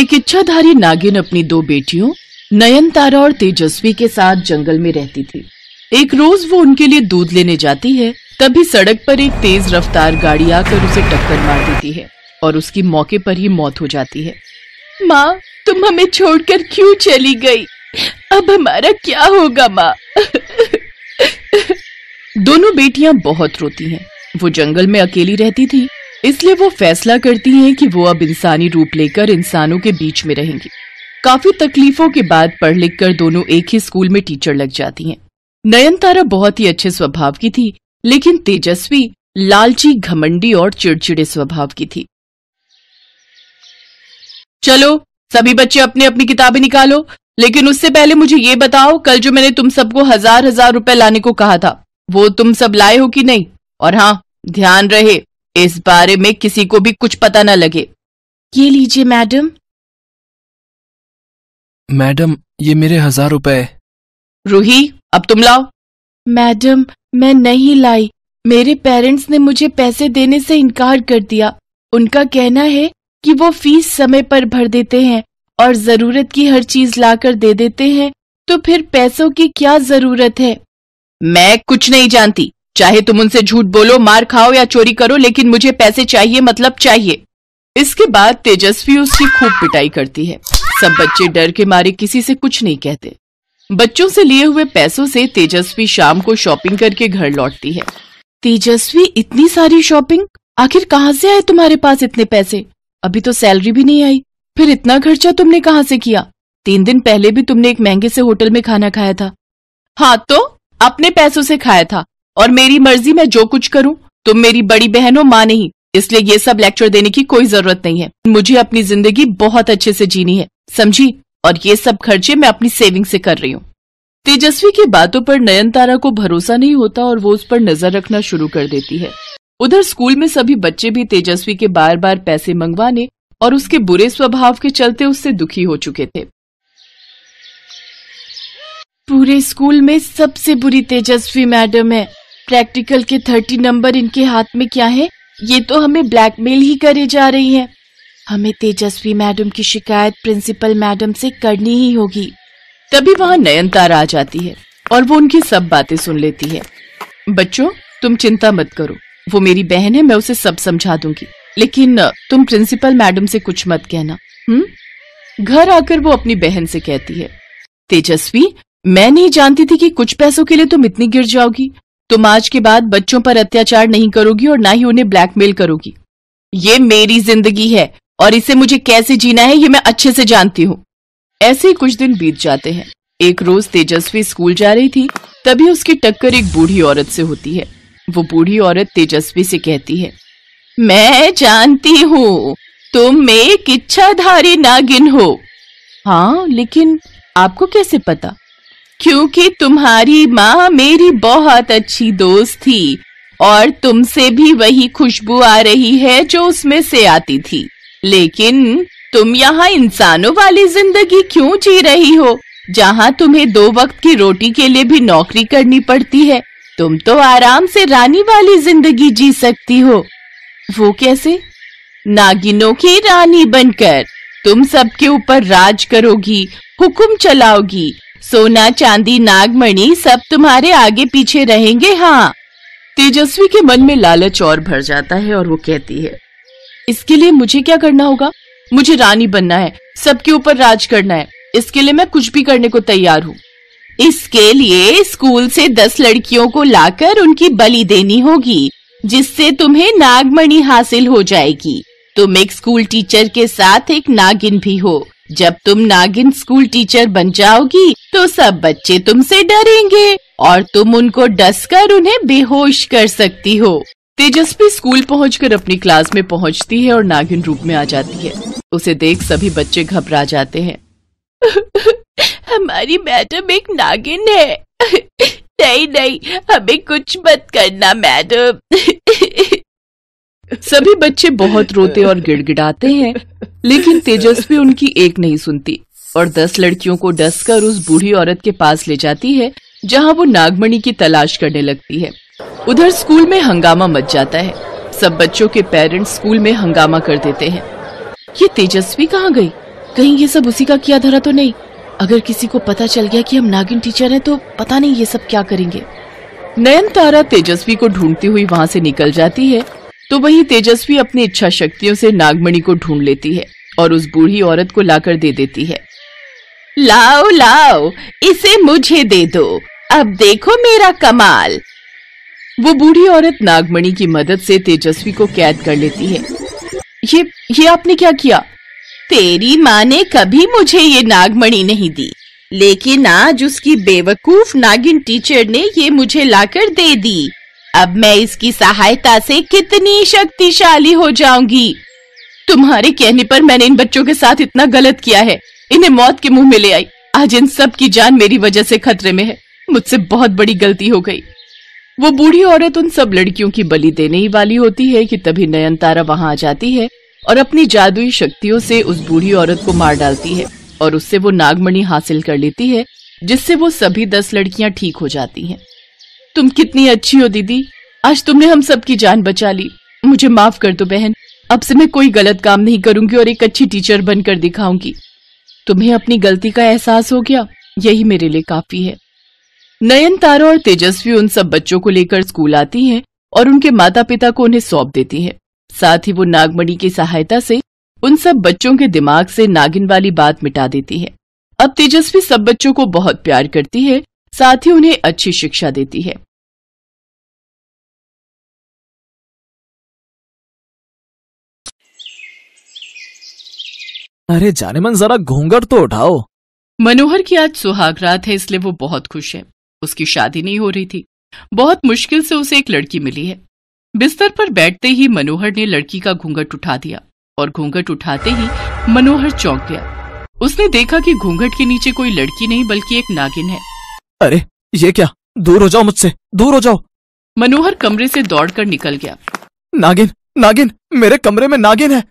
एक इच्छाधारी नागिन अपनी दो बेटियों नयनतारा और तेजस्वी के साथ जंगल में रहती थी एक रोज वो उनके लिए दूध लेने जाती है तभी सड़क पर एक तेज रफ्तार गाड़ी आकर उसे टक्कर मार देती है और उसकी मौके पर ही मौत हो जाती है माँ तुम हमें छोड़कर क्यों चली गई अब हमारा क्या होगा माँ दोनों बेटियाँ बहुत रोती हैं वो जंगल में अकेली रहती थी इसलिए वो फैसला करती हैं कि वो अब इंसानी रूप लेकर इंसानों के बीच में रहेंगी काफी तकलीफों के बाद पढ़ लिख कर दोनों एक ही स्कूल में टीचर लग जाती हैं नयनतारा बहुत ही अच्छे स्वभाव की थी लेकिन तेजस्वी लालची घमंडी और चिड़चिड़े स्वभाव की थी चलो सभी बच्चे अपने अपनी किताबें निकालो लेकिन उससे पहले मुझे ये बताओ कल जो मैंने तुम सबको हजार हजार रुपए लाने को कहा था वो तुम सब लाए हो कि नहीं और हाँ ध्यान रहे इस बारे में किसी को भी कुछ पता न लगे ये लीजिए मैडम मैडम ये मेरे हजार रुपए रूही अब तुम लाओ मैडम मैं नहीं लाई मेरे पेरेंट्स ने मुझे पैसे देने से इनकार कर दिया उनका कहना है कि वो फीस समय पर भर देते हैं और जरूरत की हर चीज लाकर दे देते हैं तो फिर पैसों की क्या जरूरत है मैं कुछ नहीं जानती चाहे तुम उनसे झूठ बोलो मार खाओ या चोरी करो लेकिन मुझे पैसे चाहिए मतलब चाहिए इसके बाद तेजस्वी उसकी खूब पिटाई करती है सब बच्चे डर के मारे किसी से कुछ नहीं कहते बच्चों से लिए हुए पैसों से तेजस्वी शाम को शॉपिंग करके घर लौटती है तेजस्वी इतनी सारी शॉपिंग आखिर कहाँ से आए तुम्हारे पास इतने पैसे अभी तो सैलरी भी नहीं आई फिर इतना खर्चा तुमने कहाँ से किया तीन दिन पहले भी तुमने एक महंगे से होटल में खाना खाया था हाँ तो अपने पैसों से खाया था और मेरी मर्जी मैं जो कुछ करूं तुम मेरी बड़ी बहन हो माँ नहीं इसलिए ये सब लेक्चर देने की कोई जरूरत नहीं है मुझे अपनी जिंदगी बहुत अच्छे से जीनी है समझी और ये सब खर्चे मैं अपनी सेविंग से कर रही हूँ तेजस्वी की बातों पर नयनतारा को भरोसा नहीं होता और वो उस पर नजर रखना शुरू कर देती है उधर स्कूल में सभी बच्चे भी तेजस्वी के बार बार पैसे मंगवाने और उसके बुरे स्वभाव के चलते उससे दुखी हो चुके थे पूरे स्कूल में सबसे बुरी तेजस्वी मैडम है प्रैक्टिकल के थर्टी नंबर इनके हाथ में क्या है ये तो हमें ब्लैकमेल ही करे जा रही है हमें तेजस्वी मैडम की शिकायत प्रिंसिपल मैडम से करनी ही होगी तभी वहाँ नयनतार आ जाती है और वो उनकी सब बातें सुन लेती है बच्चों तुम चिंता मत करो वो मेरी बहन है मैं उसे सब समझा दूंगी लेकिन तुम प्रिंसिपल मैडम से कुछ मत कहना हम्म घर आकर वो अपनी बहन से कहती है तेजस्वी मैं नहीं जानती थी कि कुछ पैसों के लिए तुम इतनी गिर जाओगी तुम आज के बाद बच्चों पर अत्याचार नहीं करोगी और ना ही उन्हें ब्लैकमेल करोगी ये मेरी जिंदगी है और इसे मुझे कैसे जीना है ये मैं अच्छे से जानती हूँ ऐसे ही कुछ दिन बीत जाते हैं एक रोज तेजस्वी स्कूल जा रही थी तभी उसकी टक्कर एक बूढ़ी औरत से होती है वो बूढ़ी औरत तेजस्वी से कहती है मैं जानती हूँ तुम एक इच्छाधारी नागिन हो हाँ लेकिन आपको कैसे पता क्योंकि तुम्हारी माँ मेरी बहुत अच्छी दोस्त थी और तुमसे भी वही खुशबू आ रही है जो उसमें से आती थी लेकिन तुम यहाँ इंसानों वाली जिंदगी क्यों जी रही हो जहाँ तुम्हें दो वक्त की रोटी के लिए भी नौकरी करनी पड़ती है तुम तो आराम से रानी वाली जिंदगी जी सकती हो वो कैसे नागिनों की रानी बनकर तुम सबके ऊपर राज करोगी हुक्म चलाओगी सोना चांदी नागमणि सब तुम्हारे आगे पीछे रहेंगे हाँ तेजस्वी के मन में लालच और भर जाता है और वो कहती है इसके लिए मुझे क्या करना होगा मुझे रानी बनना है सबके ऊपर राज करना है इसके लिए मैं कुछ भी करने को तैयार हूँ इसके लिए स्कूल से दस लड़कियों को लाकर उनकी बलि देनी होगी जिससे तुम्हें नागमणि हासिल हो जाएगी तुम एक स्कूल टीचर के साथ एक नागिन भी हो जब तुम नागिन स्कूल टीचर बन जाओगी तो सब बच्चे तुमसे डरेंगे और तुम उनको डस कर उन्हें बेहोश कर सकती हो तेजस्वी स्कूल पहुंचकर अपनी क्लास में पहुंचती है और नागिन रूप में आ जाती है उसे देख सभी बच्चे घबरा जाते हैं हमारी मैडम एक नागिन है नहीं नहीं हमें कुछ मत करना मैडम सभी बच्चे बहुत रोते और गिड़गिड़ाते हैं लेकिन तेजस्वी उनकी एक नहीं सुनती और दस लड़कियों को डस कर उस बूढ़ी औरत के पास ले जाती है जहां वो नागमणि की तलाश करने लगती है उधर स्कूल में हंगामा मच जाता है सब बच्चों के पेरेंट्स स्कूल में हंगामा कर देते हैं ये तेजस्वी कहाँ गई कहीं ये सब उसी का किया धरा तो नहीं अगर किसी को पता चल गया कि हम नागिन टीचर हैं तो पता नहीं ये सब क्या करेंगे नयन तारा तेजस्वी को ढूंढती हुई वहाँ से निकल जाती है तो वहीं तेजस्वी अपनी इच्छा शक्तियों से नागमणि को ढूंढ लेती है और उस बूढ़ी औरत को लाकर दे देती है लाओ लाओ इसे मुझे दे दो अब देखो मेरा कमाल वो बूढ़ी औरत नागमणि की मदद से तेजस्वी को कैद कर लेती है ये ये आपने क्या किया तेरी माँ ने कभी मुझे ये नागमणि नहीं दी लेकिन आज उसकी बेवकूफ नागिन टीचर ने ये मुझे लाकर दे दी अब मैं इसकी सहायता से कितनी शक्तिशाली हो जाऊंगी तुम्हारे कहने पर मैंने इन बच्चों के साथ इतना गलत किया है इन्हें मौत के मुंह में ले आई आज इन सब की जान मेरी वजह से खतरे में है मुझसे बहुत बड़ी गलती हो गई वो बूढ़ी औरत उन सब लड़कियों की बलि देने ही वाली होती है कि तभी नयन तारा वहाँ आ जाती है और अपनी जादुई शक्तियों से उस बूढ़ी औरत को मार डालती है और उससे वो नागमणि हासिल कर लेती है जिससे वो सभी दस लड़कियाँ ठीक हो जाती हैं। तुम कितनी अच्छी हो दीदी आज तुमने हम सबकी जान बचा ली मुझे माफ कर दो बहन अब से मैं कोई गलत काम नहीं करूंगी और एक अच्छी टीचर बनकर दिखाऊंगी तुम्हें अपनी गलती का एहसास हो गया यही मेरे लिए काफी है नयन तारा और तेजस्वी उन सब बच्चों को लेकर स्कूल आती हैं और उनके माता पिता को उन्हें सौंप देती हैं। साथ ही वो नागमणि की सहायता से उन सब बच्चों के दिमाग से नागिन वाली बात मिटा देती है अब तेजस्वी सब बच्चों को बहुत प्यार करती है साथ ही उन्हें अच्छी शिक्षा देती है अरे जाने मन जरा घूंघट तो उठाओ मनोहर की आज सुहाग रात है इसलिए वो बहुत खुश है उसकी शादी नहीं हो रही थी बहुत मुश्किल से उसे एक लड़की मिली है बिस्तर पर बैठते ही मनोहर ने लड़की का घूंघट उठा दिया और घूंघट उठाते ही मनोहर चौंक गया उसने देखा कि घूंघट के नीचे कोई लड़की नहीं बल्कि एक नागिन है अरे ये क्या दूर हो जाओ मुझसे दूर हो जाओ मनोहर कमरे से दौड़कर निकल गया नागिन नागिन मेरे कमरे में नागिन है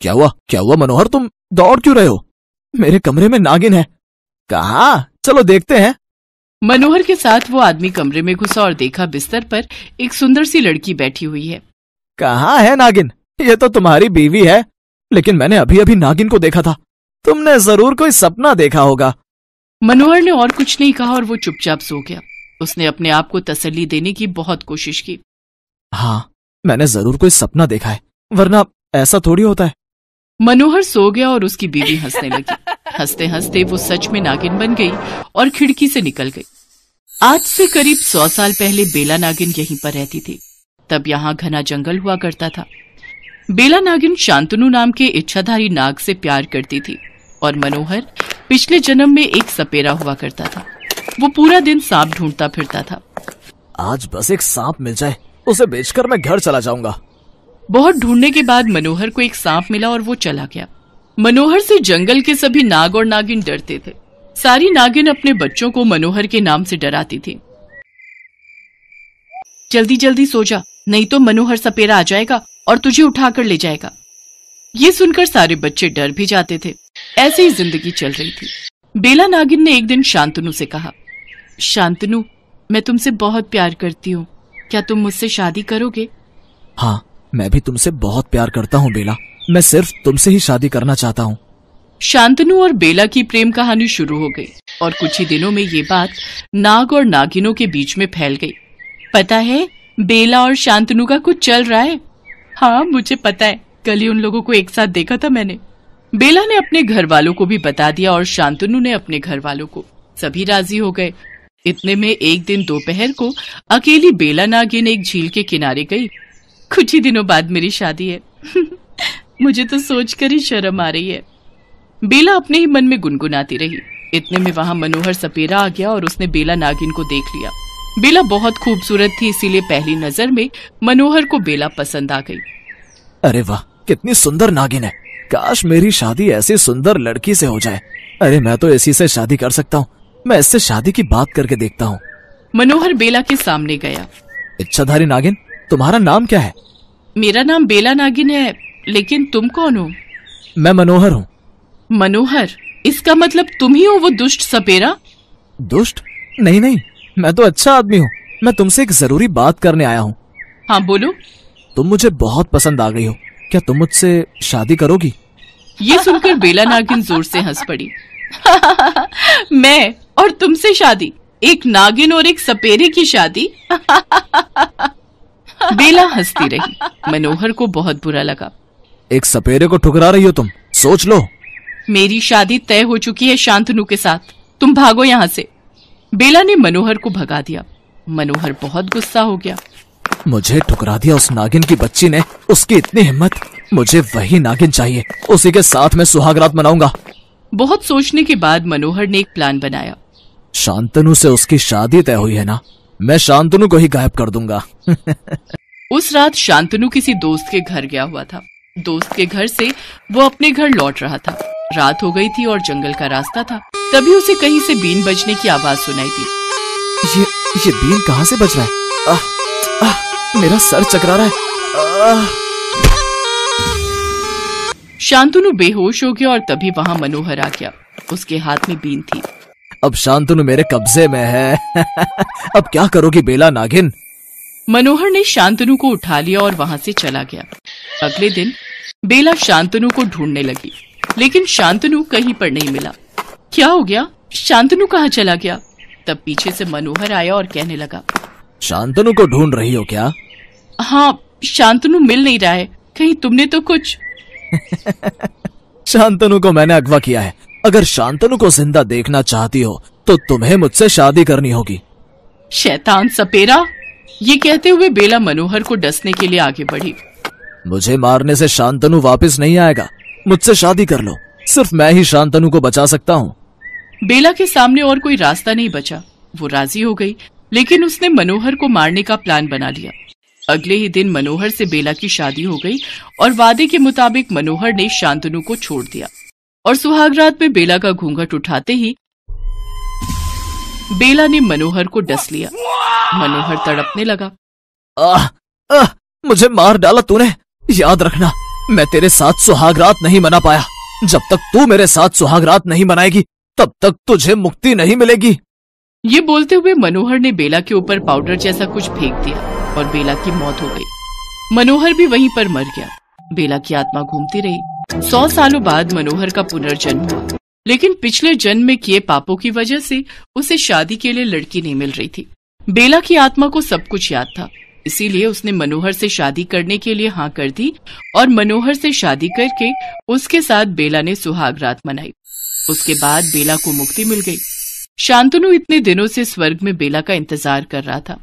क्या हुआ क्या हुआ मनोहर तुम दौड़ क्यों रहे हो मेरे कमरे में नागिन है कहा चलो देखते हैं मनोहर के साथ वो आदमी कमरे में घुसा और देखा बिस्तर पर एक सुंदर सी लड़की बैठी हुई है कहाँ है नागिन ये तो तुम्हारी बीवी है लेकिन मैंने अभी अभी नागिन को देखा था तुमने जरूर कोई सपना देखा होगा मनोहर ने और कुछ नहीं कहा और वो चुपचाप सो गया उसने अपने आप को तसल्ली देने की बहुत कोशिश की हाँ मैंने जरूर कोई सपना देखा है वरना ऐसा थोड़ी होता है मनोहर सो गया और उसकी बीवी हंसने लगी हंसते हंसते वो सच में नागिन बन गई और खिड़की से निकल गई आज से करीब सौ साल पहले बेला नागिन यहीं पर रहती थी तब यहाँ घना जंगल हुआ करता था बेला नागिन शांतनु नाम के इच्छाधारी नाग से प्यार करती थी और मनोहर पिछले जन्म में एक सपेरा हुआ करता था वो पूरा दिन सांप ढूंढता फिरता था आज बस एक सांप मिल जाए उसे बेचकर मैं घर चला जाऊंगा बहुत ढूंढने के बाद मनोहर को एक सांप मिला और वो चला गया मनोहर से जंगल के सभी नाग और नागिन डरते थे सारी नागिन अपने बच्चों को मनोहर के नाम से डराती थी जल्दी जल्दी सो जा नहीं तो मनोहर सपेरा आ जाएगा और तुझे उठाकर ले जाएगा ये सुनकर सारे बच्चे डर भी जाते थे ऐसे ही जिंदगी चल रही थी बेला नागिन ने एक दिन शांतनु से कहा शांतनु मैं तुमसे बहुत प्यार करती हूँ क्या तुम मुझसे शादी करोगे हाँ मैं भी तुमसे बहुत प्यार करता हूँ बेला मैं सिर्फ तुमसे ही शादी करना चाहता हूँ शांतनु और बेला की प्रेम कहानी शुरू हो गई और कुछ ही दिनों में ये बात नाग और नागिनों के बीच में फैल गई पता है बेला और शांतनु का कुछ चल रहा है हाँ मुझे पता है कल ही उन लोगों को एक साथ देखा था मैंने बेला ने अपने घर वालों को भी बता दिया और शांतनु ने अपने घर वालों को सभी राजी हो गए इतने में एक दिन दोपहर को अकेली बेला नागिन एक झील के किनारे गई कुछ ही दिनों बाद मेरी शादी है मुझे तो सोचकर ही शर्म आ रही है बेला अपने ही मन में गुनगुनाती रही इतने में वहाँ मनोहर सपेरा आ गया और उसने बेला नागिन को देख लिया बेला बहुत खूबसूरत थी इसीलिए पहली नजर में मनोहर को बेला पसंद आ गई अरे वाह कितनी सुंदर नागिन है काश मेरी शादी ऐसी सुंदर लड़की से हो जाए अरे मैं तो इसी से शादी कर सकता हूँ मैं इससे शादी की बात करके देखता हूँ मनोहर बेला के सामने गया इच्छाधारी नागिन तुम्हारा नाम क्या है मेरा नाम बेला नागिन है लेकिन तुम कौन हो मैं मनोहर हूँ मनोहर इसका मतलब तुम ही हो वो दुष्ट सपेरा दुष्ट नहीं नहीं मैं तो अच्छा आदमी हूँ मैं तुमसे एक जरूरी बात करने आया हूँ हाँ बोलो तुम मुझे बहुत पसंद आ गई हो क्या तुम मुझसे शादी करोगी ये सुनकर बेला नागिन जोर से हंस पड़ी मैं और तुमसे शादी एक नागिन और एक सपेरे की शादी बेला हंसती रही मनोहर को बहुत बुरा लगा एक सपेरे को ठुकरा रही हो तुम सोच लो मेरी शादी तय हो चुकी है शांतनु के साथ तुम भागो यहाँ से बेला ने मनोहर को भगा दिया मनोहर बहुत गुस्सा हो गया मुझे ठुकरा दिया उस नागिन की बच्ची ने उसकी इतनी हिम्मत मुझे वही नागिन चाहिए उसी के साथ मैं सुहागरात मनाऊंगा बहुत सोचने के बाद मनोहर ने एक प्लान बनाया शांतनु से उसकी शादी तय हुई है ना मैं शांतनु को ही गायब कर दूंगा उस रात शांतनु किसी दोस्त के घर गया हुआ था दोस्त के घर से वो अपने घर लौट रहा था रात हो गई थी और जंगल का रास्ता था तभी उसे कहीं से बीन बजने की आवाज सुनाई थी ये ये बीन कहाँ से बज रहा है आ, आ, मेरा सर चकरा रहा है शांतनु बेहोश हो गया और तभी वहाँ मनोहर आ गया उसके हाथ में बीन थी अब शांतनु मेरे कब्जे में है अब क्या करोगी बेला नागिन मनोहर ने शांतनु को उठा लिया और वहाँ से चला गया अगले दिन बेला शांतनु को ढूंढने लगी लेकिन शांतनु कहीं पर नहीं मिला क्या हो गया शांतनु कहाँ चला गया तब पीछे से मनोहर आया और कहने लगा शांतनु को ढूंढ रही हो क्या हाँ शांतनु मिल नहीं रहा है कहीं तुमने तो कुछ शांतनु को मैंने अगवा किया है अगर शांतनु को जिंदा देखना चाहती हो तो तुम्हें मुझसे शादी करनी होगी शैतान सपेरा ये कहते हुए बेला मनोहर को डसने के लिए आगे बढ़ी मुझे मारने से शांतनु वापस नहीं आएगा मुझसे शादी कर लो सिर्फ मैं ही शांतनु को बचा सकता हूँ बेला के सामने और कोई रास्ता नहीं बचा वो राजी हो गई लेकिन उसने मनोहर को मारने का प्लान बना लिया अगले ही दिन मनोहर से बेला की शादी हो गई और वादे के मुताबिक मनोहर ने शांतनु को छोड़ दिया और सुहागरात में बेला का घूंघट उठाते ही बेला ने मनोहर को डस लिया मनोहर तड़पने लगा आ, आ, मुझे मार डाला तूने याद रखना मैं तेरे साथ सुहागरात नहीं मना पाया जब तक तू मेरे साथ सुहागरात नहीं मनाएगी तब तक तुझे मुक्ति नहीं मिलेगी ये बोलते हुए मनोहर ने बेला के ऊपर पाउडर जैसा कुछ फेंक दिया और बेला की मौत हो गई मनोहर भी वहीं पर मर गया बेला की आत्मा घूमती रही सौ सालों बाद मनोहर का पुनर्जन्म हुआ लेकिन पिछले जन्म में किए पापों की वजह से उसे शादी के लिए लड़की नहीं मिल रही थी बेला की आत्मा को सब कुछ याद था इसीलिए उसने मनोहर से शादी करने के लिए हाँ कर दी और मनोहर से शादी करके उसके साथ बेला ने सुहाग रात मनाई उसके बाद बेला को मुक्ति मिल गई शांतनु इतने दिनों से स्वर्ग में बेला का इंतजार कर रहा था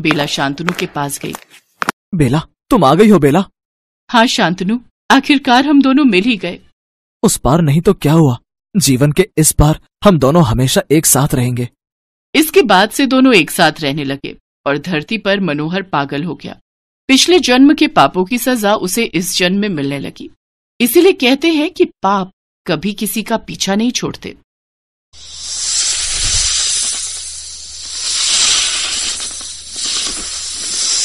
बेला शांतनु के पास गई बेला तुम आ गई हो बेला हाँ शांतनु आखिरकार हम दोनों मिल ही गए उस पार नहीं तो क्या हुआ जीवन के इस पार हम दोनों हमेशा एक साथ रहेंगे इसके बाद से दोनों एक साथ रहने लगे और धरती पर मनोहर पागल हो गया पिछले जन्म के पापों की सजा उसे इस जन्म में मिलने लगी इसीलिए कहते हैं कि पाप कभी किसी का पीछा नहीं छोड़ते